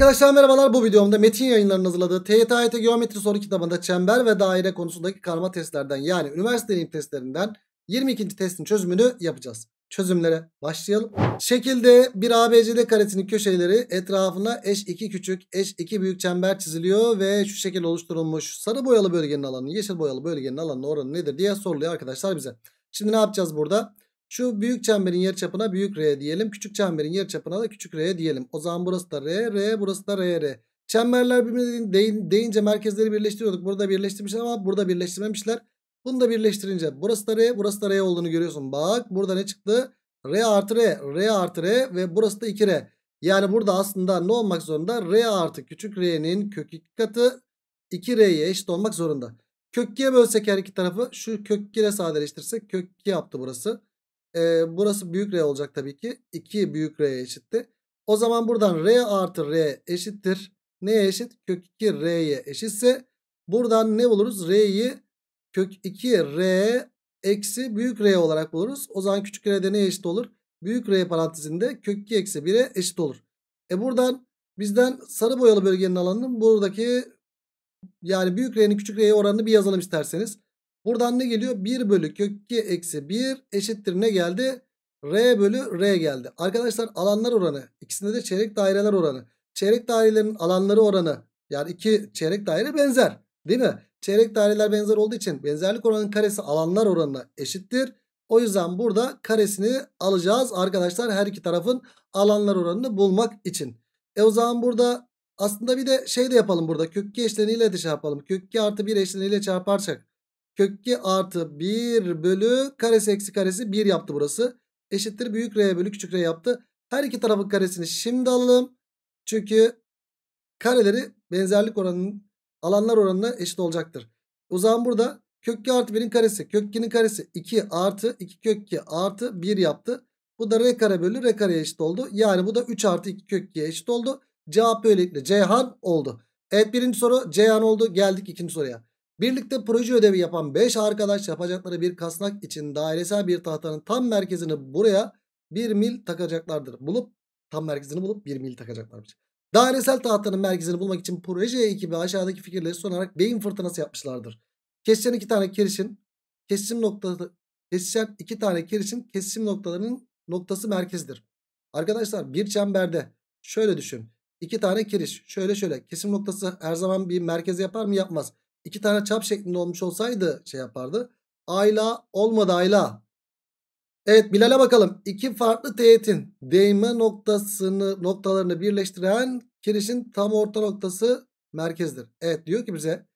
Arkadaşlar merhabalar bu videomda Metin yayınlarının hazırladığı TYT Geometri Soru kitabında çember ve daire konusundaki karma testlerden yani üniversite deneyim testlerinden 22. testin çözümünü yapacağız. Çözümlere başlayalım. Şekilde bir ABCD karesinin köşeleri etrafına eş iki küçük eş iki büyük çember çiziliyor ve şu şekil oluşturulmuş. Sarı boyalı bölgenin alanı yeşil boyalı bölgenin alanının oranı nedir diye soruluyor arkadaşlar bize. Şimdi ne yapacağız burada? Şu büyük çemberin yarıçapına büyük R diyelim. Küçük çemberin yarıçapına da küçük R diyelim. O zaman burası da R, R, burası da R, R. Çemberler birbirine değin, deyince merkezleri birleştiriyorduk. Burada birleştirmişler ama burada birleştirmemişler. Bunu da birleştirince burası da R, burası da R olduğunu görüyorsun. Bak burada ne çıktı? R artı R, R artı R ve burası da 2R. Yani burada aslında ne olmak zorunda? R artı küçük R'nin kök 2 katı 2R'ye eşit olmak zorunda. Kök 2'ye bölsek her iki tarafı şu kök 2 ile sadeleştirsek kök 2 yaptı burası. E, burası büyük R olacak tabii ki. 2 büyük R'ye eşitti. O zaman buradan R artı R eşittir. Neye eşit? Kök 2 R'ye eşitse buradan ne buluruz? R'yi kök 2 R eksi büyük R olarak buluruz. O zaman küçük R'de neye eşit olur? Büyük R parantezinde kök 2 eksi 1'e eşit olur. E buradan bizden sarı boyalı bölgenin alanının buradaki yani büyük R'nin küçük R'ye oranını bir yazalım isterseniz. Buradan ne geliyor? 1 bölü kök 2 eksi 1 eşittir ne geldi? R bölü R geldi. Arkadaşlar alanlar oranı ikisinde de çeyrek daireler oranı. Çeyrek dairelerin alanları oranı yani iki çeyrek daire benzer değil mi? Çeyrek daireler benzer olduğu için benzerlik oranının karesi alanlar oranına eşittir. O yüzden burada karesini alacağız arkadaşlar her iki tarafın alanlar oranını bulmak için. E o zaman burada aslında bir de şey de yapalım burada kök 2 eşleniyle de çarpalım. Şey kök 2 artı 1 eşleniyle çarparsak kökü artı 1 bölü karesi eksi karesi 1 yaptı burası. Eşittir büyük R bölü küçük R yaptı. Her iki tarafın karesini şimdi alalım. Çünkü kareleri benzerlik oranının alanlar oranına eşit olacaktır. O zaman burada kök 2 artı 1'in karesi kök 2'nin karesi 2 artı 2 kök 2 artı 1 yaptı. Bu da R kare bölü R kareye eşit oldu. Yani bu da 3 artı 2 kök 2'ye eşit oldu. Cevap böylelikle Ceyhan oldu. Evet birinci soru Ceyhan oldu. Geldik ikinci soruya. Birlikte proje ödevi yapan 5 arkadaş yapacakları bir kasnak için dairesel bir tahtanın tam merkezini buraya 1 mil takacaklardır. Bulup tam merkezini bulup 1 mil takacaklarmış. Dairesel tahtanın merkezini bulmak için proje ekibi aşağıdaki fikirleri sunarak beyin fırtınası yapmışlardır. Kesişen iki tane kirişin kesim noktası kesişen iki tane kirişin kesim noktalarının noktası merkezdir. Arkadaşlar bir çemberde şöyle düşün. İki tane kiriş şöyle şöyle kesim noktası her zaman bir merkez yapar mı yapmaz iki tane çap şeklinde olmuş olsaydı şey yapardı. Ayla olmadı ayla. Evet Bilal'e bakalım. İki farklı teğetin değme noktasını noktalarını birleştiren kirişin tam orta noktası merkezdir. Evet diyor ki bize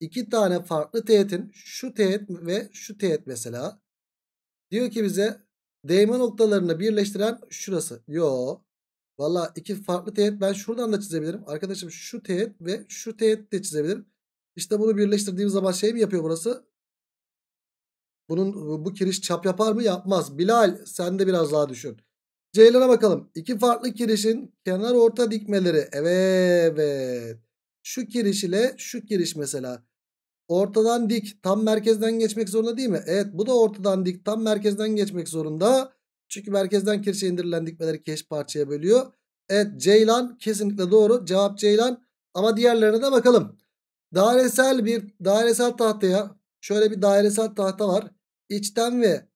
iki tane farklı teğetin şu teğet ve şu teğet mesela. Diyor ki bize değme noktalarını birleştiren şurası. Yo. Valla iki farklı teğet ben şuradan da çizebilirim. Arkadaşım şu teğet ve şu teğet de çizebilirim. İşte bunu birleştirdiğimiz zaman şey mi yapıyor burası? Bunun bu kiriş çap yapar mı? Yapmaz. Bilal sen de biraz daha düşün. C'lere bakalım. İki farklı kirişin kenar orta dikmeleri. Evet. Şu kiriş ile şu kiriş mesela. Ortadan dik tam merkezden geçmek zorunda değil mi? Evet bu da ortadan dik tam merkezden geçmek zorunda. Çünkü merkezden kirişe indirilen dikmeleri keş parçaya bölüyor. Evet Ceylan kesinlikle doğru. Cevap Ceylan. Ama diğerlerine de bakalım. Dairesel bir dairesel tahtaya şöyle bir dairesel tahta var. İçten ve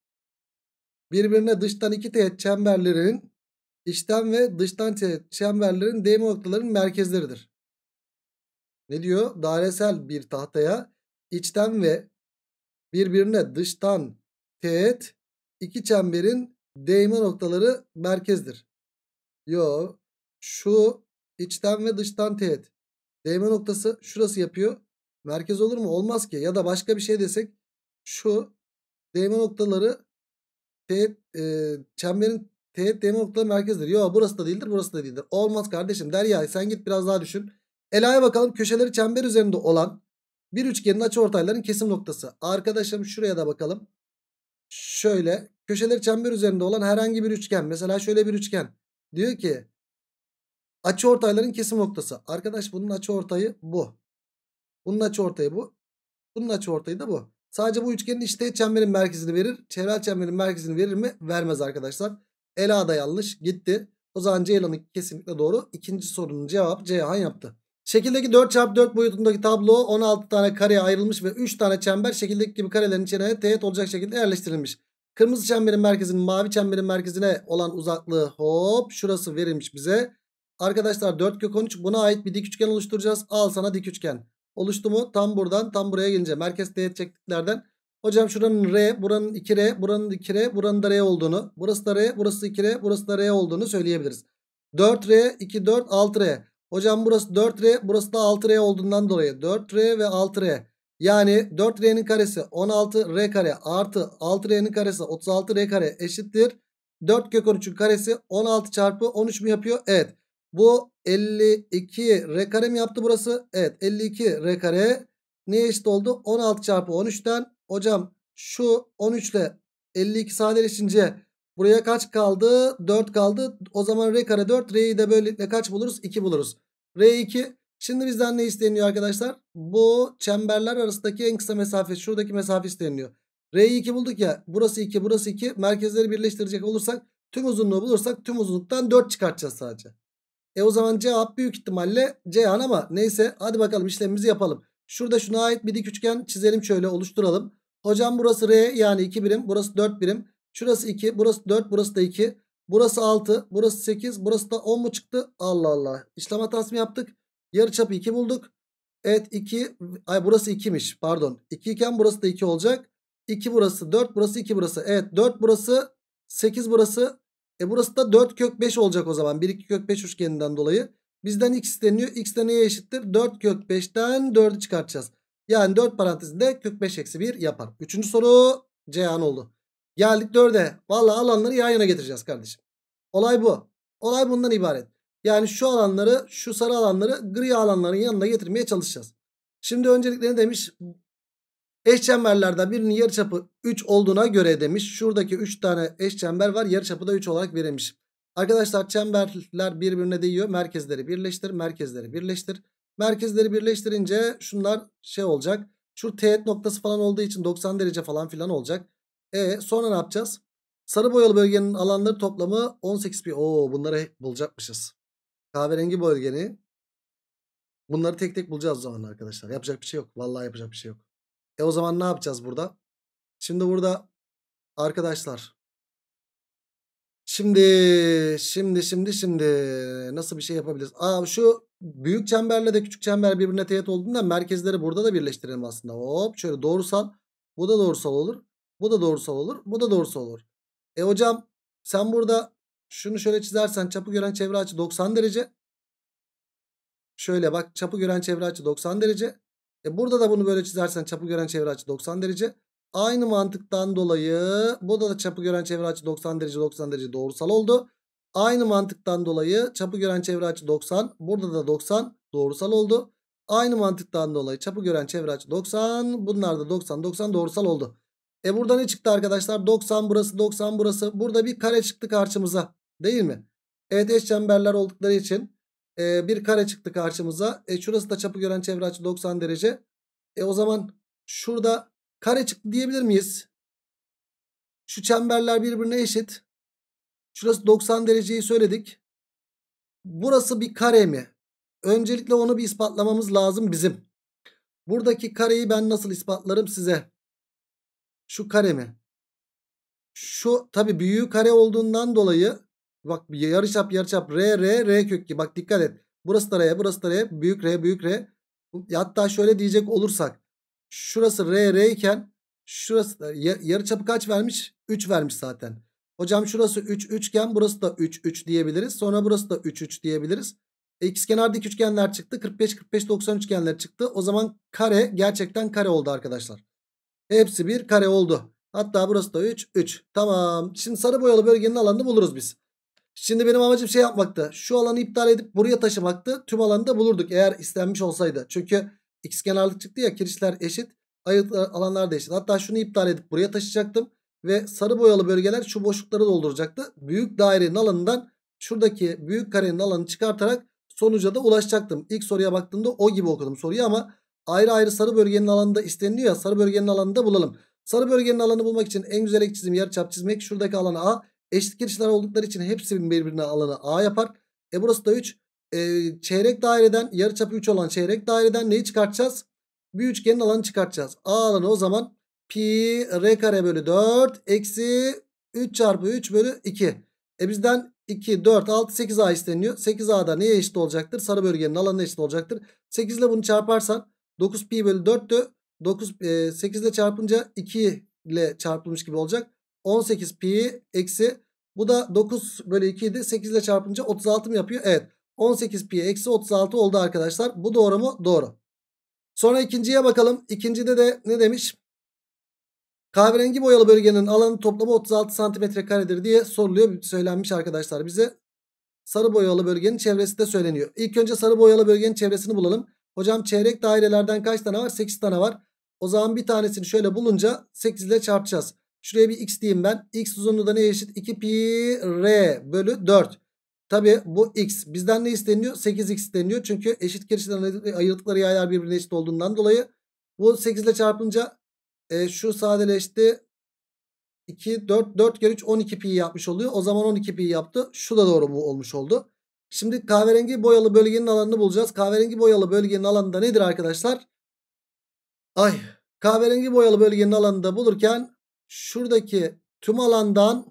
birbirine dıştan iki teğet çemberlerin içten ve dıştan teğet çemberlerin değme noktalarının merkezleridir. Ne diyor? Dairesel bir tahtaya içten ve birbirine dıştan teğet iki çemberin değme noktaları merkezdir. Yo şu içten ve dıştan teğet Değme noktası şurası yapıyor. Merkez olur mu? Olmaz ki. Ya da başka bir şey desek şu değme noktaları teğet, e, çemberin teğet değme noktaları merkezdir. Yok burası da değildir burası da değildir. Olmaz kardeşim. Derya sen git biraz daha düşün. Ela'ya bakalım köşeleri çember üzerinde olan bir üçgenin açıortayların kesim noktası. Arkadaşım şuraya da bakalım. Şöyle köşeleri çember üzerinde olan herhangi bir üçgen. Mesela şöyle bir üçgen. Diyor ki Açı ortayların kesim noktası. Arkadaş bunun açı ortayı bu. Bunun açı ortayı bu. Bunun açı ortayı da bu. Sadece bu üçgenin işte çemberin merkezini verir. Çevrel çemberin merkezini verir mi? Vermez arkadaşlar. Ela da yanlış. Gitti. O zaman Ceylan'ın kesinlikle doğru. İkinci sorunun cevabı Ceyhan yaptı. Şekildeki 4x4 boyutundaki tablo 16 tane kareye ayrılmış ve 3 tane çember şekildeki gibi karelerin içine teğet olacak şekilde yerleştirilmiş. Kırmızı çemberin merkezinin mavi çemberin merkezine olan uzaklığı hop şurası verilmiş bize. Arkadaşlar 4 kök 13 buna ait bir dik üçgen oluşturacağız. Al sana dik üçgen. Oluştu mu? Tam buradan tam buraya gelince merkez teğet çektiklerden. Hocam şuranın R, buranın 2R, buranın 2R, buranın da R olduğunu, burası da R, burası 2R, burası da R olduğunu söyleyebiliriz. 4R, 2, 4, 6R. Hocam burası 4R, burası da 6R olduğundan dolayı 4R ve 6R. Yani 4R'nin karesi 16R kare artı 6R'nin karesi 36R kare eşittir. 4 kök 13'ün karesi 16 çarpı 13 mi yapıyor? Evet. Bu 52 r kare mi yaptı burası? Evet 52 r kare neye eşit oldu? 16 çarpı 13'ten. Hocam şu 13 ile 52 sadeleşince buraya kaç kaldı? 4 kaldı. O zaman r kare 4 r'yi de böylelikle kaç buluruz? 2 buluruz. r 2 Şimdi bizden ne isteniyor arkadaşlar? Bu çemberler arasındaki en kısa mesafe şuradaki mesafe isteniyor. R'yi 2 bulduk ya burası 2 burası 2 merkezleri birleştirecek olursak tüm uzunluğu bulursak tüm uzunluktan 4 çıkartacağız sadece. E o zaman cevap büyük ihtimalle Ceyhan ama neyse hadi bakalım işlemimizi yapalım. Şurada şuna ait bir dik üçgen çizelim şöyle oluşturalım. Hocam burası R yani 2 birim burası 4 birim. Şurası 2 burası 4 burası da 2. Burası 6 burası 8 burası da 10 mu çıktı? Allah Allah işlem hatası mı yaptık? Yarıçapı 2 bulduk. Evet 2 ay burası 2'miş pardon. 2 iken burası da 2 olacak. 2 burası 4 burası 2 burası. Evet 4 burası 8 burası e burası da 4 kök 5 olacak o zaman. 1 2 kök 5 üçgeninden dolayı. Bizden x isteniyor. X de neye eşittir? 4 kök 5'ten 4'ü çıkartacağız. Yani 4 parantezinde kök 5 eksi 1 yapar. Üçüncü soru Ceyhan oldu. Geldik 4'e. Valla alanları yan yana getireceğiz kardeşim. Olay bu. Olay bundan ibaret. Yani şu alanları şu sarı alanları gri alanların yanına getirmeye çalışacağız. Şimdi öncelikle ne demiş? Eşçemberlerden birinin yarıçapı 3 olduğuna göre demiş. Şuradaki 3 tane eşçember var. Yarıçapı da 3 olarak verilmiş. Arkadaşlar çemberler birbirine değiyor. Merkezleri birleştir. Merkezleri birleştir. Merkezleri birleştirince şunlar şey olacak. Şu teğet noktası falan olduğu için 90 derece falan filan olacak. E sonra ne yapacağız? Sarı boyalı bölgenin alanları toplamı 18 pi. Oo bunları bulacakmışız. Kahverengi bölgeni. Bunları tek tek bulacağız o zaman arkadaşlar. Yapacak bir şey yok. Vallahi yapacak bir şey yok. E o zaman ne yapacağız burada? Şimdi burada arkadaşlar. Şimdi şimdi şimdi şimdi nasıl bir şey yapabiliriz? Aa şu büyük çemberle de küçük çember birbirine teğet olduğunda merkezleri burada da birleştirelim aslında. Hop şöyle doğrusal. Bu da doğrusal olur. Bu da doğrusal olur. Bu da doğrusal olur. E hocam sen burada şunu şöyle çizersen çapı gören çevre açı 90 derece. Şöyle bak çapı gören çevre açı 90 derece. E burada da bunu böyle çizersen çapı gören çevre açı 90 derece. Aynı mantıktan dolayı burada da çapı gören çevre açı 90 derece 90 derece doğrusal oldu. Aynı mantıktan dolayı çapı gören çevre açı 90. Burada da 90 doğrusal oldu. Aynı mantıktan dolayı çapı gören çevre açı 90. Bunlar da 90 90 doğrusal oldu. E burada ne çıktı arkadaşlar? 90 burası 90 burası. Burada bir kare çıktı karşımıza. Değil mi? Evet eş çemberler oldukları için e, bir kare çıktı karşımıza. E, şurası da çapı gören çevre açı 90 derece. E o zaman şurada kare çıktı diyebilir miyiz? Şu çemberler birbirine eşit. Şurası 90 dereceyi söyledik. Burası bir kare mi? Öncelikle onu bir ispatlamamız lazım bizim. Buradaki kareyi ben nasıl ispatlarım size? Şu kare mi? Şu tabi büyüğü kare olduğundan dolayı Bak yarıçap yarıçap R R R kök 2. Bak dikkat et. Burası da R burası da R. Büyük R büyük R. Hatta şöyle diyecek olursak. Şurası R R iken şurası çapı kaç vermiş? 3 vermiş zaten. Hocam şurası 3 üçgen burası da 3 3 diyebiliriz. Sonra burası da 3 3 diyebiliriz. Xkenar e, dik üçgenler çıktı. 45 45 90 üçgenler çıktı. O zaman kare gerçekten kare oldu arkadaşlar. Hepsi bir kare oldu. Hatta burası da 3 3. Tamam. Şimdi sarı boyalı bölgenin alanını buluruz biz. Şimdi benim amacım şey yapmaktı. Şu alanı iptal edip buraya taşımaktı. Tüm alanı da bulurduk eğer istenmiş olsaydı. Çünkü x kenarlık çıktı ya kirişler eşit. Ayırt e, alanlar da eşit. Hatta şunu iptal edip buraya taşıyacaktım. Ve sarı boyalı bölgeler şu boşlukları dolduracaktı. Büyük dairenin alanından şuradaki büyük karenin alanını çıkartarak sonuca da ulaşacaktım. İlk soruya baktığımda o gibi okudum soruyu ama ayrı ayrı sarı bölgenin alanında isteniliyor ya sarı bölgenin alanında bulalım. Sarı bölgenin alanı bulmak için en güzel ek çizim yarıçap çizmek. Şuradaki alana A, Eşit girişler oldukları için hepsinin birbirine alanı A yapar. E burası da 3. E, çeyrek daireden yarıçapı 3 olan çeyrek daireden neyi çıkartacağız? Bir üçgenin alanı çıkartacağız. A alanı o zaman pi r kare bölü 4 eksi 3 çarpı 3 bölü 2. E bizden 2, 4, 6, 8A isteniyor. 8 A da neye eşit olacaktır? Sarı bölgenin alanına eşit olacaktır. 8 ile bunu çarparsan 9 pi bölü 4'tü. 9, e, 8 ile çarpınca 2 ile çarpılmış gibi olacak. 18 pi eksi bu da 9 bölü 2 idi. 8 ile çarpınca 36 mı yapıyor? Evet. 18 pi eksi 36 oldu arkadaşlar. Bu doğru mu? Doğru. Sonra ikinciye bakalım. İkincide de ne demiş? Kahverengi boyalı bölgenin alanı toplamı 36 santimetre karedir diye soruluyor. Söylenmiş arkadaşlar bize. Sarı boyalı bölgenin çevresi de söyleniyor. İlk önce sarı boyalı bölgenin çevresini bulalım. Hocam çeyrek dairelerden kaç tane var? 8 tane var. O zaman bir tanesini şöyle bulunca 8 ile çarpacağız. Şuraya bir x diyeyim ben. X uzunluğu da ne eşit? 2 pi r bölü 4. Tabi bu x. Bizden ne isteniyor? 8x isteniyor. Çünkü eşit kirişten ayırdıkları yaylar birbirine eşit olduğundan dolayı. Bu 8 ile çarpınca e, şu sadeleşti. 2, 4, 4 kere 3, 12 pi yapmış oluyor. O zaman 12 pi yaptı. Şu da doğru mu olmuş oldu. Şimdi kahverengi boyalı bölgenin alanını bulacağız. Kahverengi boyalı bölgenin alanı da nedir arkadaşlar? Ay kahverengi boyalı bölgenin alanını bulurken şuradaki tüm alandan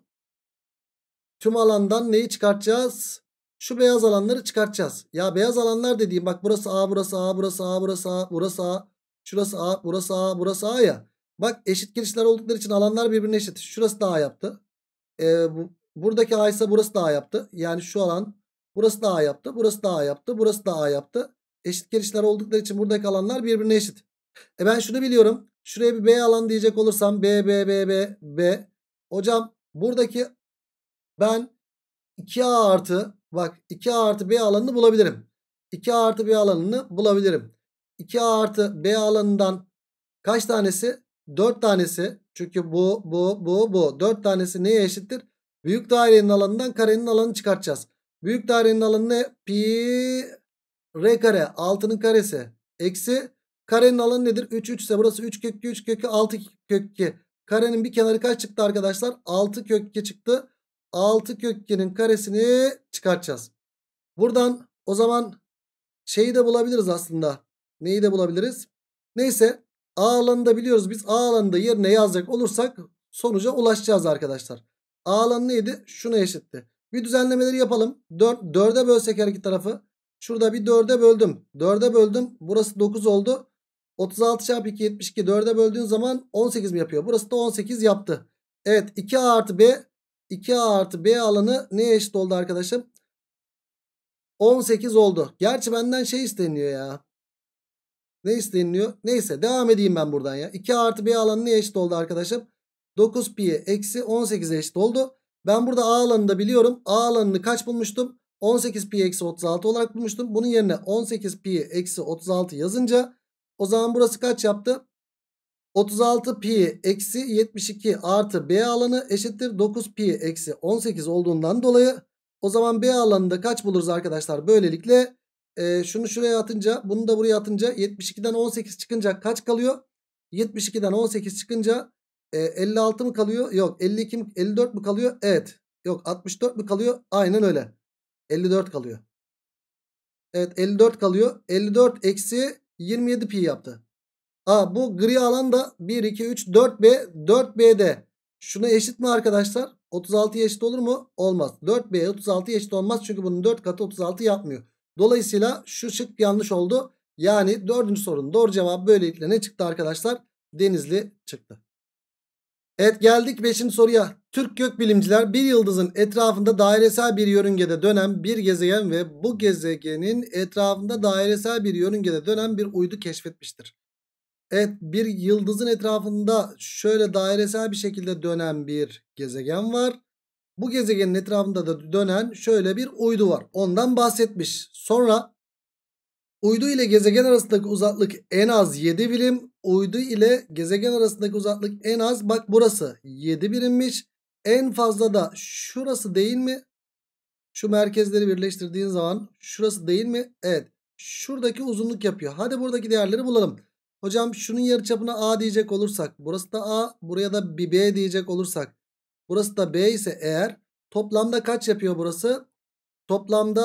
tüm alandan neyi çıkartacağız? Şu beyaz alanları çıkartacağız. Ya beyaz alanlar dediğim bak burası A, burası A, burası A, burası A, burası A, şurası A, burası A, burası A ya. Bak eşit girişler oldukları için alanlar birbirine eşit. Şurası da A yaptı. Ee, bu, buradaki A ise burası da A yaptı. Yani şu alan burası da A yaptı, burası da A yaptı, burası da A yaptı. Eşit girişler oldukları için buradaki alanlar birbirine eşit. E ben şunu biliyorum. Şuraya bir B alan diyecek olursam B, B, B, B, B. Hocam buradaki ben 2A artı bak 2A artı B alanını bulabilirim. 2A artı B alanını bulabilirim. 2A artı B alanından kaç tanesi? 4 tanesi. Çünkü bu, bu, bu, bu. 4 tanesi neye eşittir? Büyük dairenin alanından karenin alanını çıkartacağız. Büyük dairenin alanı ne? Pi R kare. 6'nın karesi. Eksi Karenin alanı nedir? 3 3 ise burası 3 kök 3 kökü 6 kökü. Karenin bir kenarı kaç çıktı arkadaşlar? 6 kökü çıktı. 6 kökünün karesini çıkartacağız. Buradan o zaman şeyi de bulabiliriz aslında. Neyi de bulabiliriz? Neyse A da biliyoruz biz A da yerine yazacak olursak sonuca ulaşacağız arkadaşlar. A alanı neydi? Şuna eşitti. Bir düzenlemeleri yapalım. 4, 4'e bölsek her iki tarafı. Şurada bir 4'e böldüm. 4'e böldüm. Burası 9 oldu. 36 çarpı 2 72 4'e böldüğün zaman 18 mi yapıyor? Burası da 18 yaptı. Evet 2A artı B 2A artı B alanı neye eşit oldu arkadaşım? 18 oldu. Gerçi benden şey isteniyor ya. Ne isteniyor? Neyse devam edeyim ben buradan ya. 2 artı B alanı neye eşit oldu arkadaşım? 9 pi eksi 18 eşit oldu. Ben burada A alanını da biliyorum. A alanını kaç bulmuştum? 18 pi eksi 36 olarak bulmuştum. Bunun yerine 18 pi eksi 36 yazınca o zaman burası kaç yaptı? 36 pi eksi 72 artı B alanı eşittir 9 pi eksi 18 olduğundan dolayı o zaman B alanında kaç buluruz arkadaşlar? Böylelikle e, şunu şuraya atınca bunu da buraya atınca 72'den 18 çıkınca kaç kalıyor? 72'den 18 çıkınca e, 56 mı kalıyor? Yok 52 mi? 54 mü kalıyor? Evet. Yok 64 mü kalıyor? Aynen öyle. 54 kalıyor. Evet 54 kalıyor. 54 eksi 27 pi yaptı. Aa, bu gri alan da 1, 2, 3, 4B. 4B'de şuna eşit mi arkadaşlar? 36 eşit olur mu? Olmaz. 4B 36 eşit olmaz. Çünkü bunun 4 katı 36 yapmıyor. Dolayısıyla şu şık yanlış oldu. Yani dördüncü sorunun doğru cevabı böylelikle ne çıktı arkadaşlar? Denizli çıktı. Evet geldik 5. soruya. Türk gökbilimciler bir yıldızın etrafında dairesel bir yörüngede dönen bir gezegen ve bu gezegenin etrafında dairesel bir yörüngede dönen bir uydu keşfetmiştir. Evet bir yıldızın etrafında şöyle dairesel bir şekilde dönen bir gezegen var. Bu gezegenin etrafında da dönen şöyle bir uydu var. Ondan bahsetmiş. Sonra Uydu ile gezegen arasındaki uzaklık en az 7 birim. Uydu ile gezegen arasındaki uzaklık en az. Bak burası 7 birimmiş. En fazla da şurası değil mi? Şu merkezleri birleştirdiğin zaman şurası değil mi? Evet. Şuradaki uzunluk yapıyor. Hadi buradaki değerleri bulalım. Hocam şunun yarıçapına A diyecek olursak. Burası da A. Buraya da bir B diyecek olursak. Burası da B ise eğer. Toplamda kaç yapıyor burası? Toplamda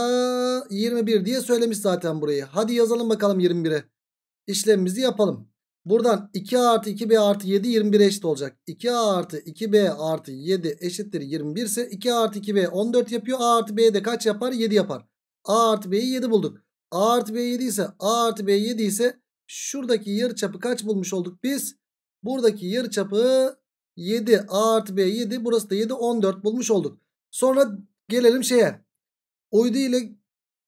21 diye söylemiş zaten burayı. Hadi yazalım bakalım 21'e. İşlemimizi yapalım. Buradan 2 a artı 2b artı 7 21 eşit olacak. 2 a artı 2b artı 7 eşittir 21 ise 2 artı 2b 14 yapıyor. a artı b de kaç yapar? 7 yapar. a artı b'yi 7 bulduk. a artı b 7 ise a artı b 7 ise şuradaki yarıçapı kaç bulmuş olduk biz? Buradaki yarıçapı 7 a artı b 7 burası da 7 14 bulmuş olduk. Sonra gelelim şeye uydu ile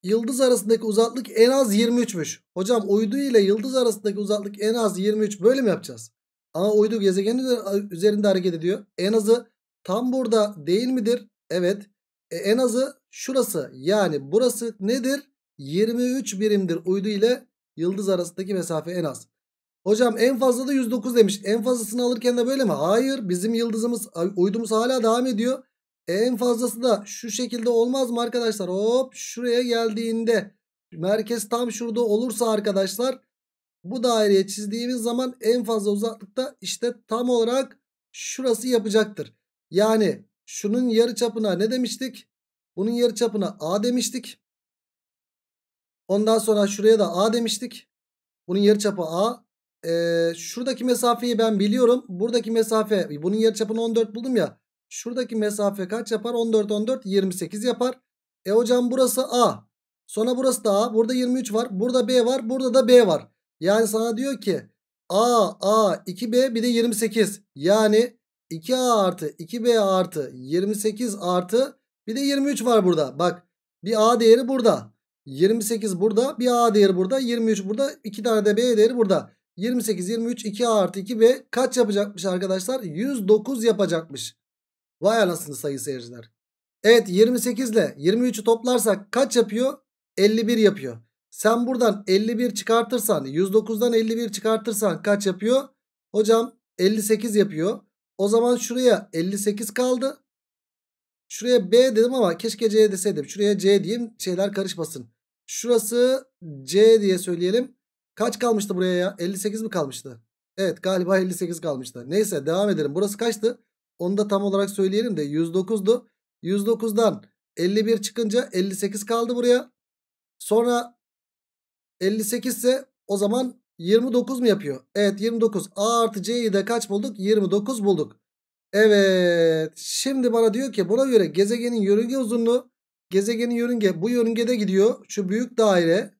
yıldız arasındaki uzaklık en az 23'müş. Hocam uydu ile yıldız arasındaki uzaklık en az 23 böyle mi yapacağız? Ama uydu gezegenin üzerinde hareket ediyor. En azı tam burada değil midir? Evet. E, en azı şurası yani burası nedir? 23 birimdir uydu ile yıldız arasındaki mesafe en az. Hocam en fazla da 109 demiş. En fazlasını alırken de böyle mi? Hayır bizim yıldızımız uydumuz hala devam ediyor. En fazlası da şu şekilde olmaz mı arkadaşlar? Hop şuraya geldiğinde merkez tam şurada olursa arkadaşlar bu daireye çizdiğimiz zaman en fazla uzaklıkta işte tam olarak şurası yapacaktır. Yani şunun yarı çapına ne demiştik? Bunun yarı çapına A demiştik. Ondan sonra şuraya da A demiştik. Bunun yarı çapı A. Ee, şuradaki mesafeyi ben biliyorum. Buradaki mesafe bunun yarı çapını 14 buldum ya. Şuradaki mesafe kaç yapar? 14 14 28 yapar. E hocam burası A. Sonra burası da A. Burada 23 var. Burada B var. Burada da B var. Yani sana diyor ki A A 2B bir de 28. Yani 2A artı 2B artı 28 artı bir de 23 var burada. Bak bir A değeri burada. 28 burada. Bir A değeri burada. 23 burada. 2 tane de B değeri burada. 28, 23, 2A artı 2B kaç yapacakmış arkadaşlar? 109 yapacakmış. Vay anasını sayı seyirciler. Evet 28 ile 23'ü toplarsak kaç yapıyor? 51 yapıyor. Sen buradan 51 çıkartırsan 109'dan 51 çıkartırsan kaç yapıyor? Hocam 58 yapıyor. O zaman şuraya 58 kaldı. Şuraya B dedim ama keşke C deseydim. Şuraya C diyeyim şeyler karışmasın. Şurası C diye söyleyelim. Kaç kalmıştı buraya ya? 58 mi kalmıştı? Evet galiba 58 kalmıştı. Neyse devam edelim. Burası kaçtı? Onu da tam olarak söyleyelim de 109'du. 109'dan 51 çıkınca 58 kaldı buraya. Sonra 58 ise o zaman 29 mu yapıyor? Evet 29. A artı C'yi de kaç bulduk? 29 bulduk. Evet. Şimdi bana diyor ki buna göre gezegenin yörünge uzunluğu gezegenin yörünge bu yörüngede gidiyor. Şu büyük daire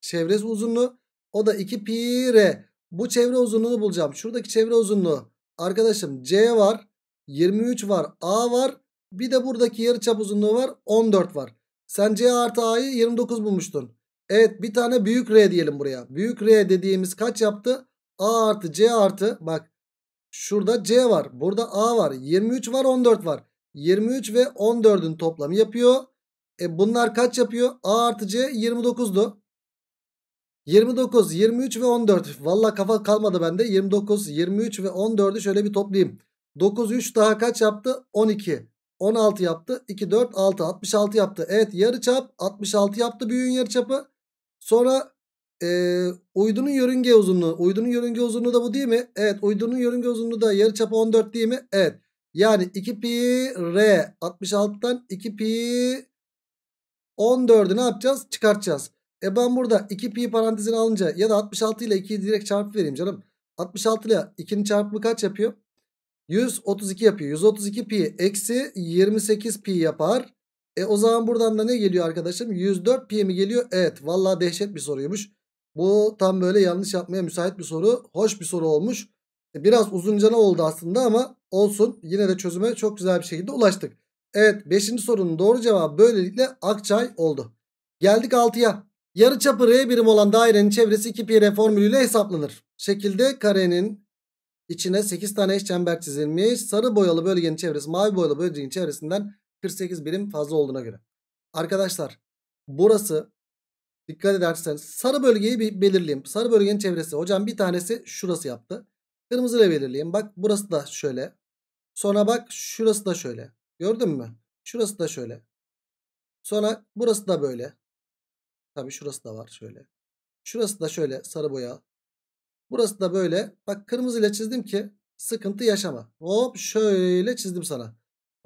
çevresi uzunluğu o da 2 pi r. Bu çevre uzunluğunu bulacağım. Şuradaki çevre uzunluğu arkadaşım C var. 23 var. A var. Bir de buradaki yarıçap uzunluğu var. 14 var. Sen C artı A'yı 29 bulmuştun. Evet bir tane büyük R diyelim buraya. Büyük R dediğimiz kaç yaptı? A artı C artı bak şurada C var. Burada A var. 23 var 14 var. 23 ve 14'ün toplamı yapıyor. E bunlar kaç yapıyor? A artı C 29'du. 29, 23 ve 14. Valla kafa kalmadı bende. 29, 23 ve 14'ü şöyle bir toplayayım. 9 3 daha kaç yaptı? 12. 16 yaptı. 2 4 6 66 yaptı. Evet yarıçap 66 yaptı büyüğün yarıçapı. Sonra e, uydunun yörünge uzunluğu. Uydunun yörünge uzunluğu da bu değil mi? Evet uydunun yörünge uzunluğu da yarıçapı 14 değil mi? Evet. Yani 2 pi r 66'tan 2 pi 14'ü ne yapacağız? Çıkartacağız. E ben burada 2 pi parantezini alınca ya da 66 ile 2'yi direkt çarpı vereyim canım. 66 ile 2'nin çarpımı kaç yapıyor? 132 yapıyor. 132 pi eksi 28 pi yapar. E o zaman buradan da ne geliyor arkadaşım? 104 pi mi geliyor? Evet. Valla dehşet bir soruymuş. Bu tam böyle yanlış yapmaya müsait bir soru. Hoş bir soru olmuş. E, biraz uzunca ne oldu aslında ama olsun. Yine de çözüme çok güzel bir şekilde ulaştık. Evet 5. sorunun doğru cevabı böylelikle Akçay oldu. Geldik 6'ya. çapı R birim olan dairenin çevresi 2 pi R formülüyle hesaplanır. Şekilde karenin İçine 8 tane eş çember çizilmiş. Sarı boyalı bölgenin çevresi mavi boyalı bölgenin çevresinden 48 birim fazla olduğuna göre. Arkadaşlar burası dikkat ederseniz sarı bölgeyi bir belirleyeyim. Sarı bölgenin çevresi hocam bir tanesi şurası yaptı. Kırmızıyla belirleyeyim. Bak burası da şöyle. Sonra bak şurası da şöyle. Gördün mü? Şurası da şöyle. Sonra burası da böyle. Tabii şurası da var şöyle. Şurası da şöyle sarı boya. Burası da böyle. Bak kırmızıyla çizdim ki sıkıntı yaşama. Hop şöyle çizdim sana.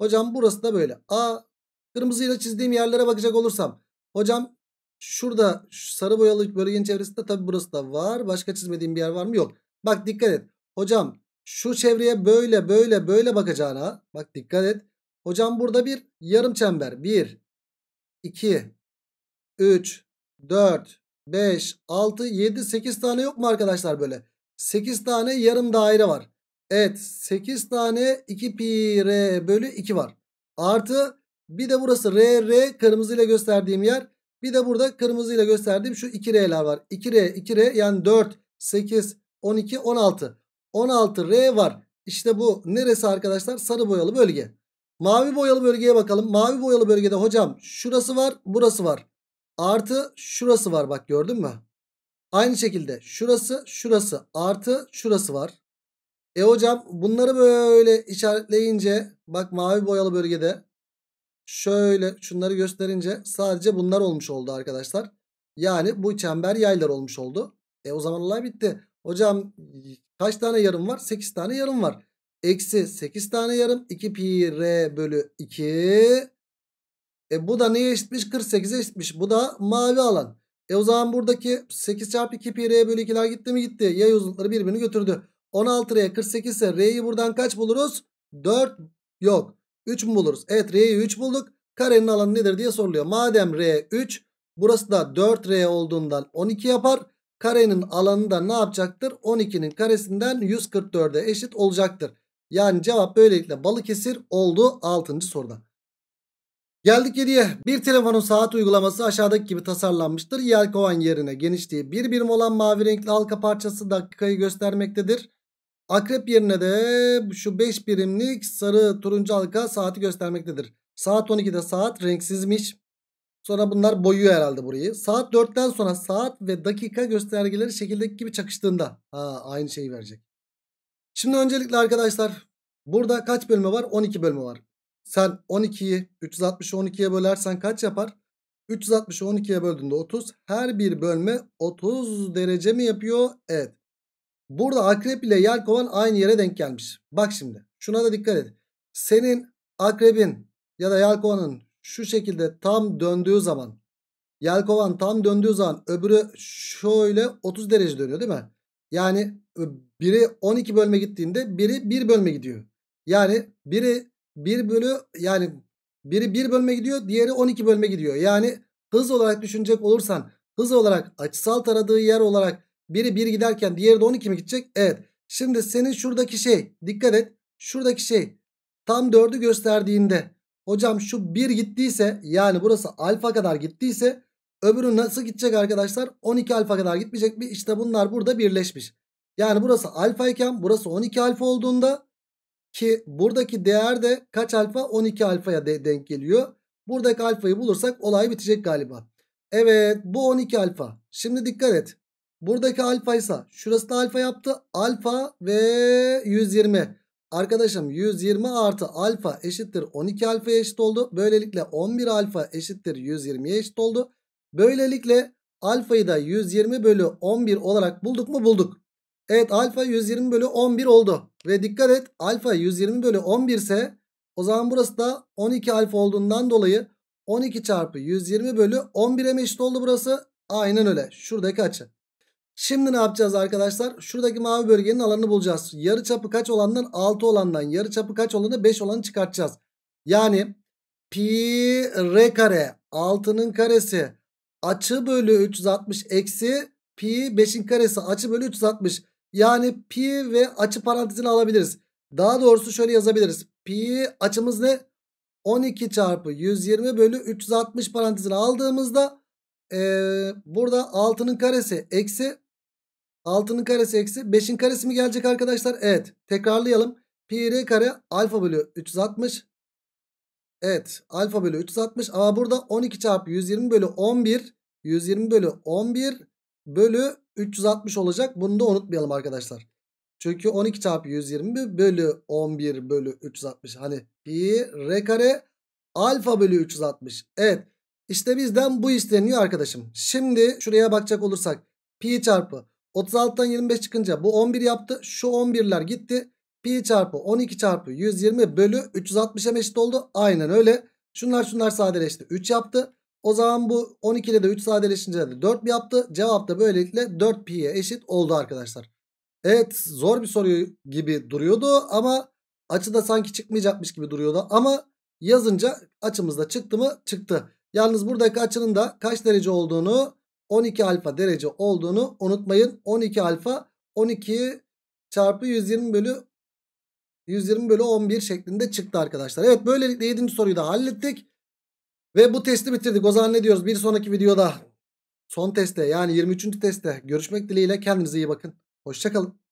Hocam burası da böyle. A kırmızıyla çizdiğim yerlere bakacak olursam. Hocam şurada şu sarı boyalı bölgenin çevresinde tabi burası da var. Başka çizmediğim bir yer var mı? Yok. Bak dikkat et. Hocam şu çevreye böyle böyle böyle bakacağına. Bak dikkat et. Hocam burada bir yarım çember. 1, 2, 3, 4, 5, 6, 7, 8 tane yok mu arkadaşlar böyle? 8 tane yarım daire var. Evet 8 tane 2 pi r bölü 2 var. Artı bir de burası r r kırmızı ile gösterdiğim yer. Bir de burada kırmızı ile gösterdiğim şu 2 r'ler var. 2 r 2 r yani 4, 8, 12, 16. 16 r var. İşte bu neresi arkadaşlar? Sarı boyalı bölge. Mavi boyalı bölgeye bakalım. Mavi boyalı bölgede hocam şurası var burası var. Artı şurası var bak gördün mü? Aynı şekilde şurası şurası artı şurası var. E hocam bunları böyle işaretleyince bak mavi boyalı bölgede şöyle şunları gösterince sadece bunlar olmuş oldu arkadaşlar. Yani bu çember yaylar olmuş oldu. E o zaman olay bitti. Hocam kaç tane yarım var? 8 tane yarım var. Eksi 8 tane yarım 2 pi r bölü 2 e bu da neye eşitmiş? 48'e eşitmiş. Bu da mavi alan. E o zaman buradaki 8 çarpı 2 pi r bölü 2'ler gitti mi gitti. Yay uzunlukları birbirini götürdü. 16 r 48 ise r'yi buradan kaç buluruz? 4 yok. 3 mu buluruz? Evet r'yi 3 bulduk. Karenin alanı nedir diye soruluyor. Madem r 3 burası da 4r olduğundan 12 yapar. Karenin alanı da ne yapacaktır? 12'nin karesinden 144'e eşit olacaktır. Yani cevap böylelikle Balıkesir oldu 6. soruda. Geldik 7'ye. Bir telefonun saat uygulaması aşağıdaki gibi tasarlanmıştır. Yelkovan yerine genişliği bir birim olan mavi renkli halka parçası dakikayı göstermektedir. Akrep yerine de şu 5 birimlik sarı turuncu halka saati göstermektedir. Saat 12'de saat renksizmiş. Sonra bunlar boyuyor herhalde burayı. Saat 4'ten sonra saat ve dakika göstergeleri şekildeki gibi çakıştığında ha, aynı şeyi verecek. Şimdi öncelikle arkadaşlar burada kaç bölme var? 12 bölme var. Sen 12'yi 360'ı 12'ye bölersen kaç yapar? 360'ı 12'ye böldüğünde 30. Her bir bölme 30 derece mi yapıyor? Evet. Burada akrep ile yelkovan aynı yere denk gelmiş. Bak şimdi şuna da dikkat et. Senin akrebin ya da yelkovanın şu şekilde tam döndüğü zaman yelkovan tam döndüğü zaman öbürü şöyle 30 derece dönüyor değil mi? Yani biri 12 bölme gittiğinde biri 1 bölme gidiyor. Yani biri 1 bölü yani biri 1 bölme gidiyor diğeri 12 bölme gidiyor. Yani hız olarak düşünecek olursan hız olarak açısal taradığı yer olarak biri 1 giderken diğeri de 12 mi gidecek? Evet. Şimdi senin şuradaki şey dikkat et şuradaki şey tam 4'ü gösterdiğinde hocam şu 1 gittiyse yani burası alfa kadar gittiyse öbürü nasıl gidecek arkadaşlar? 12 alfa kadar gitmeyecek mi? İşte bunlar burada birleşmiş. Yani burası alfa iken burası 12 alfa olduğunda ki buradaki değer de kaç alfa? 12 alfaya de denk geliyor. Buradaki alfayı bulursak olay bitecek galiba. Evet bu 12 alfa. Şimdi dikkat et. Buradaki alfa ise şurası da alfa yaptı. Alfa ve 120. Arkadaşım 120 artı alfa eşittir 12 alfaya eşit oldu. Böylelikle 11 alfa eşittir 120'ye eşit oldu. Böylelikle alfayı da 120 bölü 11 olarak bulduk mu bulduk. Evet alfa 120 bölü 11 oldu. Ve dikkat et alfa 120 bölü 11 ise o zaman burası da 12 alfa olduğundan dolayı 12 çarpı 120 bölü 11'e eşit oldu burası? Aynen öyle. Şuradaki açı. Şimdi ne yapacağız arkadaşlar? Şuradaki mavi bölgenin alanını bulacağız. Yarı çapı kaç olandan? 6 olandan. Yarı çapı kaç olanı? 5 olanı çıkartacağız. Yani pi r kare 6'nın karesi açı bölü 360 eksi pi 5'in karesi açı bölü 360. Yani pi ve açı parantezini alabiliriz. Daha doğrusu şöyle yazabiliriz. Pi açımız ne? 12 çarpı 120 bölü 360 parantezini aldığımızda ee, burada 6'nın karesi eksi 6'nın karesi eksi 5'in karesi mi gelecek arkadaşlar? Evet. Tekrarlayalım. Pi r kare alfa bölü 360. Evet. Alfa bölü 360. Ama burada 12 çarpı 120 bölü 11. 120 bölü 11 bölü 360 olacak. Bunu da unutmayalım arkadaşlar. Çünkü 12 çarpı 120 bölü 11 bölü 360. Hani pi r kare alfa bölü 360. Evet işte bizden bu isteniyor arkadaşım. Şimdi şuraya bakacak olursak pi çarpı 36'dan 25 çıkınca bu 11 yaptı. Şu 11'ler gitti. Pi çarpı 12 çarpı 120 bölü 360'a eşit oldu. Aynen öyle. Şunlar şunlar sadeleşti. 3 yaptı. O zaman bu 12 ile de 3 sadeleşince de 4 yaptı. Cevap da böylelikle 4 pi'ye eşit oldu arkadaşlar. Evet zor bir soru gibi duruyordu ama açıda sanki çıkmayacakmış gibi duruyordu. Ama yazınca açımızda çıktı mı çıktı. Yalnız buradaki açının da kaç derece olduğunu 12 alfa derece olduğunu unutmayın. 12 alfa 12 çarpı 120 bölü 120 bölü 11 şeklinde çıktı arkadaşlar. Evet böylelikle 7. soruyu da hallettik. Ve bu testi bitirdik. O zaman ne diyoruz? Bir sonraki videoda son teste yani 23. teste görüşmek dileğiyle kendinize iyi bakın. Hoşçakalın.